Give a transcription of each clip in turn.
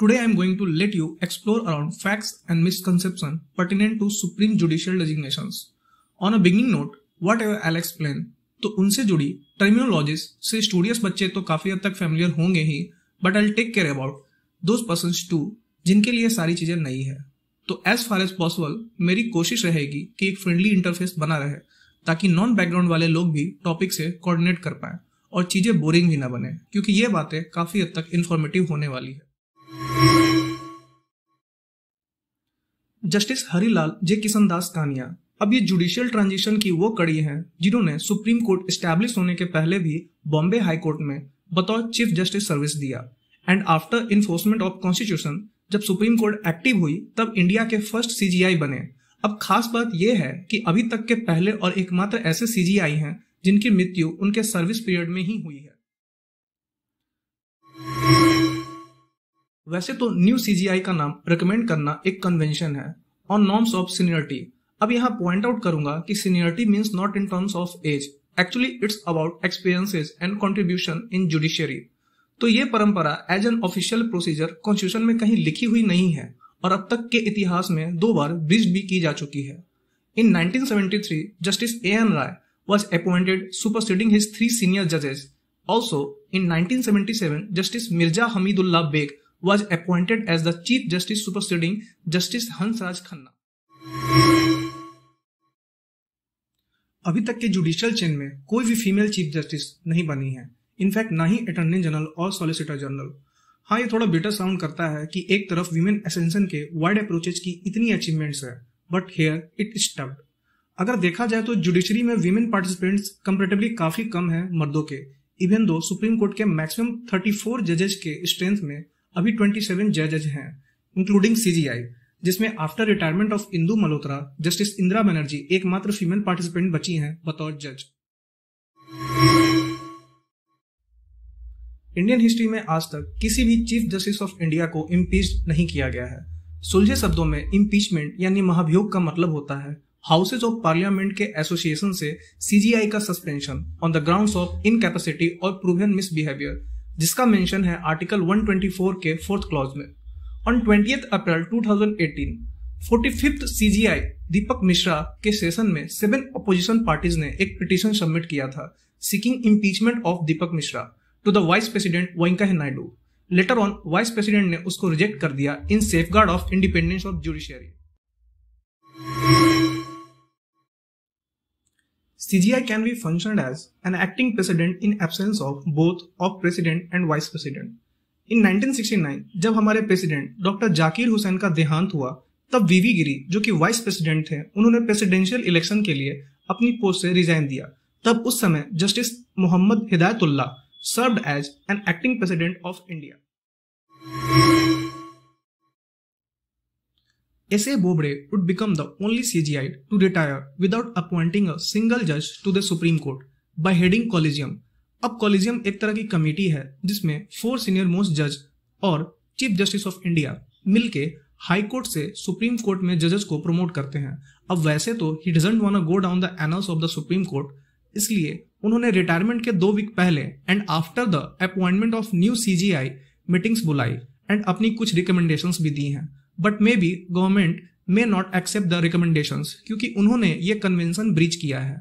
Today I am going to let you explore around facts and misconception pertinent to Supreme Judicial designations. On a beginning note, whatever I'll explain, तो उनसे जुड़ी terminologies से studious बच्चे तो काफी हद तक फेमिलियर होंगे ही but I take care about those person too जिनके लिए सारी चीजें नई है तो एज फार एज पॉसिबल मेरी कोशिश रहेगी कि एक फ्रेंडली इंटरफेस बना रहे ताकि नॉन बैकग्राउंड वाले लोग भी टॉपिक से कोऑर्डिनेट कर पाए और चीजें बोरिंग भी ना बने क्योंकि ये बातें काफी हद तक इन्फॉर्मेटिव होने वाली है जस्टिस हरिलाल जे किशन दास कानिया अब ये जुडिशियल ट्रांजिशन की वो कड़ी है जिन्होंने सुप्रीम कोर्ट स्टैब्लिश होने के पहले भी बॉम्बे हाई कोर्ट में बतौर चीफ जस्टिस सर्विस दिया and after enforcement of constitution जब सुप्रीम कोर्ट एक्टिव हुई तब इंडिया के फर्स्ट सीजीआई बने अब खास बात यह है कि अभी तक के पहले और एकमात्र ऐसे सीजीआई हैं जिनकी मृत्यु उनके सर्विस पीरियड में ही हुई है वैसे तो न्यू सीजीआई का नाम रिकमेंड करना एक कन्वेंशन है और नॉर्म्स ऑफ सीनियरिटी अब यहाँ पॉइंट आउट करूंगा कि seniority means not in terms of age actually it's about experiences and contribution in judiciary तो ये परंपरा as an official procedure constitution में कहीं लिखी हुई नहीं है और अब तक के इतिहास में दो बार ब्रिज भी की जा चुकी है in 1973 justice A N Ray was appointed superseding his three senior जजेस also in 1977 justice Mirza Hameedullah Beg was appointed as the chief justice superseding justice Hansraj Khanna अभी तक के जुडिशियल चेन में कोई भी फीमेल चीफ जस्टिस नहीं बनी है इनफैक्ट ना ही अटर्नी जनरल और सॉलिसिटर जनरल हाँ ये थोड़ा बेटर साउंड करता है कि एक तरफ वीमेन एसेंशन के वाइड अप्रोचेज की इतनी अचीवमेंट्स है बट हेयर इट स्टब अगर देखा जाए तो जुडिशरी में वीमेन पार्टिसिपेंट्स कंपेरेटिवली काफी कम है मर्दों के इवन दो सुप्रीम कोर्ट के मैक्सिमम 34 जजेस के स्ट्रेंथ में अभी 27 जजेज हैं इंक्लूडिंग सीजीआई जिसमें after retirement of Indu Malhotra justice Indira Banerjee एकमात्र फीमेल पार्टिसिपेंट बची हैं बतौर जज इंडियन हिस्ट्री में आज तक किसी भी चीफ जस्टिस ऑफ इंडिया को इम्पीच नहीं किया गया है सुलझे शब्दों में इम्पीचमेंट यानी महाभियोग का मतलब होता है हाउसेज ऑफ पार्लियामेंट के एसोसिएशन से सीजीआई का suspension on the grounds of incapacity और प्रूवन मिसबिहेवियर जिसका मेंशन है आर्टिकल 124 के फोर्थ क्लॉज में on twenty April 2018 forty fifth CGI Deepak Mishra के सेशन में सेवन अपोजिशन पार्टीज ने एक पिटीशन सबमिट किया था seeking impeachment of Deepak Mishra to the vice president Venkaiah Naidu letter on vice president ने उसको रिजेक्ट कर दिया in safeguard of independence of judiciary CGI can be functioned as an acting president in absence of both of president and vice president. In 1969 जब हमारे president doctor Zakir Hussain का देहांत हुआ तब वीवी गिरी जो कि वाइस प्रेसिडेंट थे उन्होंने प्रेसिडेंशियल इलेक्शन के लिए अपनी पोस्ट से रिजाइन दिया तब उस समय justice Mohammad Hidayatullah served as an acting president of India S.A. Bobde would become the only CGI to retire without appointing a single judge to the Supreme Court by heading Collegium. अब collegium एक तरह की committee है जिसमें four senior most जज और chief justice of India मिलके high court से सुप्रीम कोर्ट में जजेस को प्रमोट करते हैं अब वैसे तो he doesn't wanna go down the annals of the supreme court इसलिए उन्होंने रिटायरमेंट के दो वीक पहले and after the appointment of new CGI meetings बुलाई एंड अपनी कुछ रिकमेंडेशंस भी दी हैं but maybe government may not accept the recommendation क्योंकि उन्होंने ये कन्वेंशन ब्रीच किया है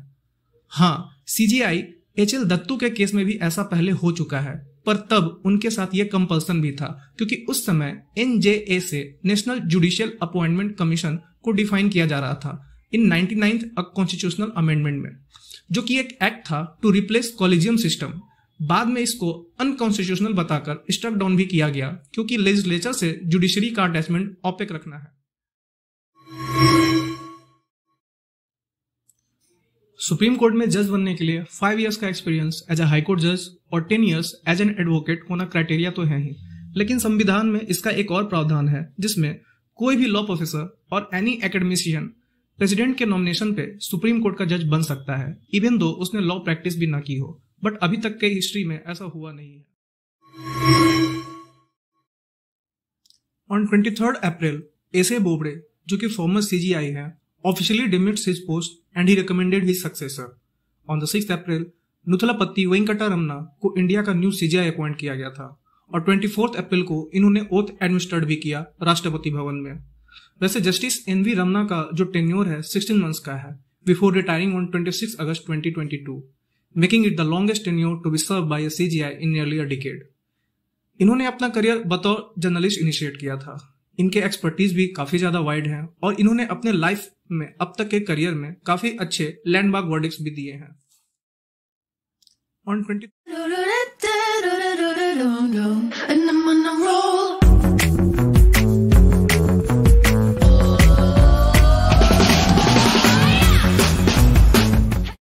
हाँ C G I H L Dattu के केस में भी ऐसा पहले हो चुका है पर तब उनके साथ ये कंपल्सन भी था क्योंकि उस समय एन जे ए से नेशनल जुडिशियल अपॉइंटमेंट कमीशन को डिफाइन किया जा रहा था in ninety ninth constitutional amendment में जो कि एक एक्ट था टू रिप्लेस कॉलेजियम सिस्टम बाद में इसको अनकॉन्स्टिट्यूशनल बताकर स्ट्रक डाउन भी किया गया क्योंकि लेजिस्लेचर से जुडिशरी का अटैचमेंट ऑपेक रखना है सुप्रीम कोर्ट में जज बनने के लिए फाइव इयर्स का एक्सपीरियंस एज ए हाईकोर्ट जज और ten years as an advocate होना क्राइटेरिया तो है ही लेकिन संविधान में इसका एक और प्रावधान है जिसमें कोई भी लॉ प्रोफेसर और एनी एकेडमिशियन प्रेसिडेंट के नॉमिनेशन पे सुप्रीम कोर्ट का जज बन सकता है इवन दो उसने लॉ प्रैक्टिस भी ना की हो बट अभी तक के हिस्ट्री में ऐसा हुआ नहीं है on twenty third April S A Bobde जो कि फॉर्मर सी जी आई है officially demit his post and he recommended his successor on the six April Nuthalapati Venkata Ramana को इंडिया का न्यू सी जी आई अपॉइंट किया गया था और ट्वेंटी फोर्थ अप्रैल को इन्होंने ओथ एडमिनिस्टर्ड भी किया राष्ट्रपति भवन में वैसे जस्टिस एन वी रमना का जो टेन्योर है सिक्सटीन मंथ्स का है before retiring on twenty six August twenty twenty two making it the longest tenure to be served by a CGI in nearly a decade. इन्होंने अपना करियर बतौर journalist initiate किया था इनके एक्सपर्टीज भी काफी ज्यादा वाइड हैं और इन्होंने अपने लाइफ में अब तक के करियर में काफी अच्छे लैंडमार्क वर्डिक्स भी दिए हैं ऑन ट्वेंटी